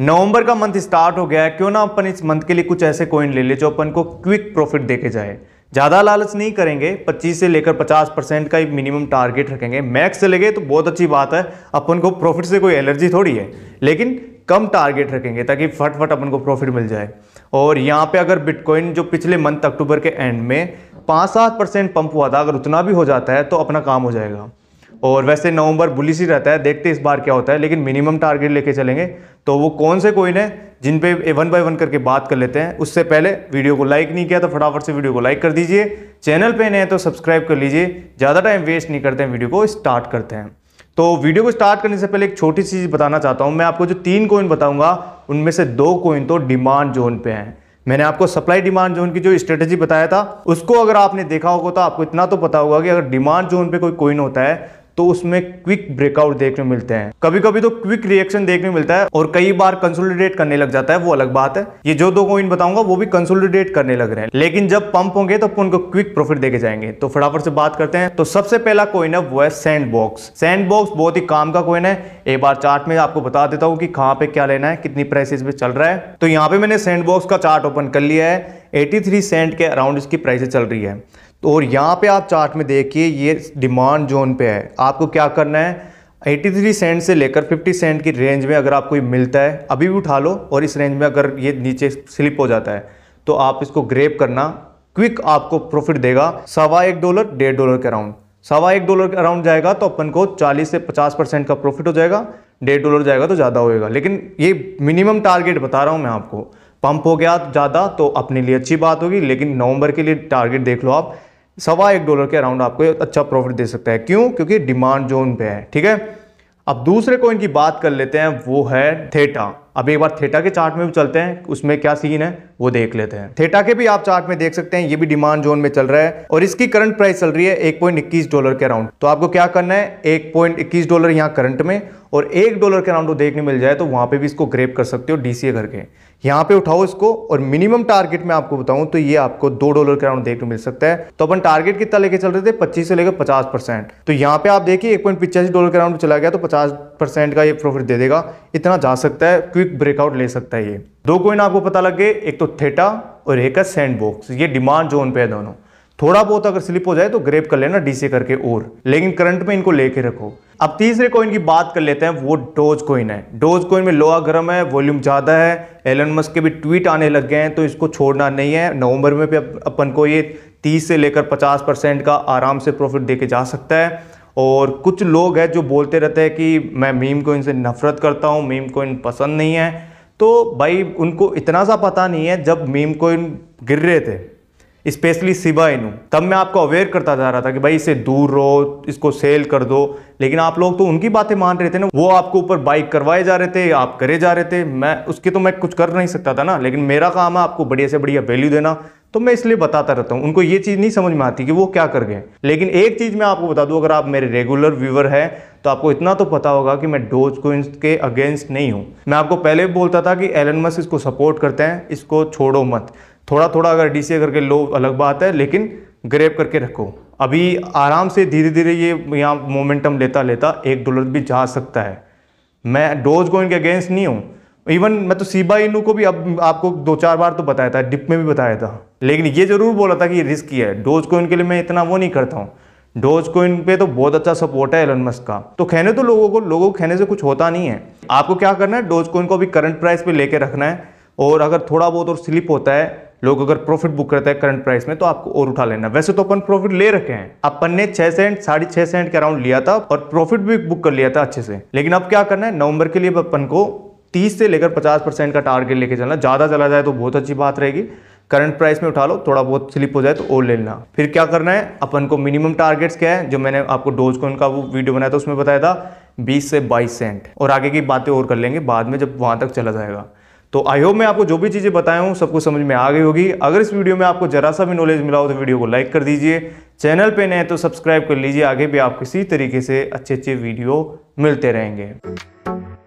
नवंबर का month start हो गया है क्यों ना अपन इस मंथ के लिए कुछ ऐसे कॉइन ले ले जो अपन को क्विक प्रॉफिट देके जाए ज़्यादा लालच नहीं करेंगे 25 से लेकर 50 परसेंट का ही मिनिमम टारगेट रखेंगे मैक्स से लगे तो बहुत अच्छी बात है अपन को प्रॉफिट से कोई एलर्जी थोड़ी है लेकिन कम टारगेट रखेंगे ताकि फटफट अपन को प्रॉफिट मिल जाए और यहाँ पे अगर बिटकॉइन जो पिछले मंथ अक्टूबर के एंड में पाँच सात परसेंट पंप हुआ था अगर उतना भी हो जाता है तो अपना काम हो जाएगा और वैसे नवंबर बुलिस ही रहता है देखते इस बार क्या होता है लेकिन मिनिमम टारगेट लेके चलेंगे तो वो कौन से कोइन है जिन पे वन बाय वन करके बात कर लेते हैं उससे पहले वीडियो को लाइक नहीं किया तो फटाफट से वीडियो को लाइक कर दीजिए चैनल पे नए तो सब्सक्राइब कर लीजिए ज़्यादा टाइम वेस्ट नहीं करते हैं वीडियो को स्टार्ट करते हैं तो वीडियो को स्टार्ट करने से पहले एक छोटी सी चीज़ बताना चाहता हूँ मैं आपको जो तीन कोइन बताऊँगा उनमें से दो कोइन तो डिमांड जोन पे हैं मैंने आपको सप्लाई डिमांड जोन की जो स्ट्रेटेजी बताया था उसको अगर आपने देखा होगा तो आपको इतना तो पता होगा कि अगर डिमांड जोन पे कोई कोइन होता है तो उसमें क्विक ब्रेकआउट देखने मिलते हैं कभी कभी तो क्विक रिएक्शन देखने मिलता है और कई बार कंसोलिडेट करने लग जाता है वो अलग बात है ये जो दो कॉइन बताऊंगा वो भी कंसोलिडेट करने लग रहे हैं लेकिन जब पंप होंगे तो उनको क्विक प्रॉफिट देखे जाएंगे तो फटाफट से बात करते हैं तो सबसे पहला कॉइन है वो है सैंड बॉक्स सैंड बॉक्स बहुत ही काम का कॉइन है एक बार चार्ट में आपको बता देता हूँ कि कहाँ पे क्या लेना है कितनी प्राइस में पे चल रहा है तो यहाँ पे मैंने सैंड बॉक्स का चार्ट ओपन कर लिया है 83 सेंट के अराउंड इसकी प्राइस चल रही है तो और यहाँ पे आप चार्ट में देखिए ये डिमांड जोन पे है आपको क्या करना है 83 सेंट से लेकर 50 सेंट की रेंज में अगर आपको ये मिलता है अभी भी उठा लो और इस रेंज में अगर ये नीचे स्लिप हो जाता है तो आप इसको ग्रेप करना क्विक आपको प्रॉफिट देगा सवा एक डॉलर डेढ़ डॉलर के अराउंड सवा एक डॉलर के अराउंड जाएगा तो अपन को 40 से 50 परसेंट का प्रॉफिट हो जाएगा डेढ़ डॉलर जाएगा तो ज़्यादा होएगा लेकिन ये मिनिमम टारगेट बता रहा हूँ मैं आपको पंप हो गया ज़्यादा तो अपने लिए अच्छी बात होगी लेकिन नवंबर के लिए टारगेट देख लो आप सवा एक डॉलर के अराउंड आपको अच्छा प्रॉफिट दे सकता है क्यों क्योंकि डिमांड जोन पे है ठीक है अब दूसरे कॉइन की बात कर लेते हैं वो है थेटा अब एक बार थेटा के चार्ट में भी चलते हैं उसमें क्या सीन है वो देख लेते हैं थेटा के भी आप चार्ट में देख सकते हैं ये भी डिमांड जोन में चल रहा है और इसकी करंट प्राइस चल रही है एक डॉलर के अराउंड तो आपको क्या करना है एक डॉलर यहाँ करंट में और एक डॉलर के अराउंड देखने मिल जाए तो वहां पे भी इसको ग्रेप कर सकते हो डीसीए करके यहां पे उठाओ इसको और मिनिमम टारगेट में आपको बताऊं तो ये आपको दो डॉलर के अराउंड देखने मिल सकता है तो अपन टारगेट कितना लेके चल रहे थे पच्चीस से लेकर पचास तो यहाँ पे आप देखिए एक डॉलर के अराउंड चला गया तो पचास का ये प्रॉफिट दे देगा इतना जा सकता है क्विक ब्रेकआउट ले सकता है ये दो कोइन आपको पता लग गए एक तो थेटा और एक है सेंड बॉक्स ये डिमांड जोन पे है दोनों थोड़ा बहुत अगर स्लिप हो जाए तो ग्रेप कर लेना डीसी करके और लेकिन करंट में इनको लेके रखो अब तीसरे कॉइन की बात कर लेते हैं वो डोज कॉइन है डोज कॉइन में लोहा गर्म है वॉल्यूम ज़्यादा है एलन मस्क के भी ट्वीट आने लग गए हैं तो इसको छोड़ना नहीं है नवंबर में भी अपन को ये 30 से लेकर 50 परसेंट का आराम से प्रॉफिट दे के जा सकता है और कुछ लोग हैं जो बोलते रहते हैं कि मैं मीम कोइन से नफरत करता हूँ मीम कोइन पसंद नहीं है तो भाई उनको इतना सा पता नहीं है जब मीम कोइन गिर रहे थे स्पेशली सिबा इनू तब मैं आपको अवेयर करता जा रहा था कि भाई इसे दूर रहो इसको सेल कर दो लेकिन आप लोग तो उनकी बातें मान रहे थे ना वो आपको ऊपर बाइक करवाए जा रहे थे आप करे जा रहे थे मैं उसके तो मैं कुछ कर नहीं सकता था ना लेकिन मेरा काम है आपको बढ़िया से बढ़िया वैल्यू देना तो मैं इसलिए बताता रहता हूँ उनको ये चीज़ नहीं समझ में आती कि वो क्या कर गए लेकिन एक चीज़ मैं आपको बता दूँ अगर आप मेरे रेगुलर व्यूवर हैं तो आपको इतना तो पता होगा कि मैं डोज को इसके अगेंस्ट नहीं हूँ मैं आपको पहले भी बोलता था कि एलन मस्क इसको सपोर्ट करते हैं इसको छोड़ो मत थोड़ा थोड़ा अगर डी करके लो अलग बात है लेकिन ग्रेप करके रखो अभी आराम से धीरे धीरे ये यहाँ मोमेंटम लेता लेता एक डॉलर भी जा सकता है मैं डोज को इनके अगेंस्ट नहीं हूँ इवन मैं तो सीबा इनू को भी अब आपको दो चार बार तो बताया था डिप में भी बताया था लेकिन ये ज़रूर बोला था कि रिस्क ही है डोज कोइन के लिए मैं इतना वो नहीं करता हूँ डोज कोइन पे तो बहुत अच्छा सपोर्ट है एलन मस्क का तो कहने तो लोगों को लोगों को कहने से कुछ होता नहीं है आपको क्या करना है डोज कोइन को अभी करंट प्राइस पे लेके रखना है और अगर थोड़ा बहुत और स्लिप होता है लोग अगर प्रॉफिट बुक करते हैं करंट प्राइस में तो आपको और उठा लेना वैसे तो अपन प्रॉफिट ले रखे हैं अपन ने छह सेंट साढ़े छह सेंट के अराउंड लिया था और प्रॉफिट भी बुक कर लिया था अच्छे से लेकिन अब क्या करना है नवंबर के लिए अपन को तीस से लेकर पचास परसेंट का टारगेट लेके चलना ज़्यादा चला जाए तो बहुत अच्छी बात रहेगी करंट प्राइस में उठा लो थोड़ा बहुत स्लिप हो जाए तो और ले लेना फिर क्या करना है अपन को मिनिमम टारगेट्स क्या है जो मैंने आपको डोज को का वो वीडियो बनाया था उसमें बताया था बीस से बाईस सेंट और आगे की बातें और कर लेंगे बाद में जब वहां तक चला जाएगा तो आई होप मैं आपको जो भी चीज़ें बताया हूँ सबको समझ में आ गई होगी अगर इस वीडियो में आपको जरा सा भी नॉलेज मिला हो तो वीडियो को लाइक कर दीजिए चैनल पे नए तो सब्सक्राइब कर लीजिए आगे भी आप किसी तरीके से अच्छे अच्छे वीडियो मिलते रहेंगे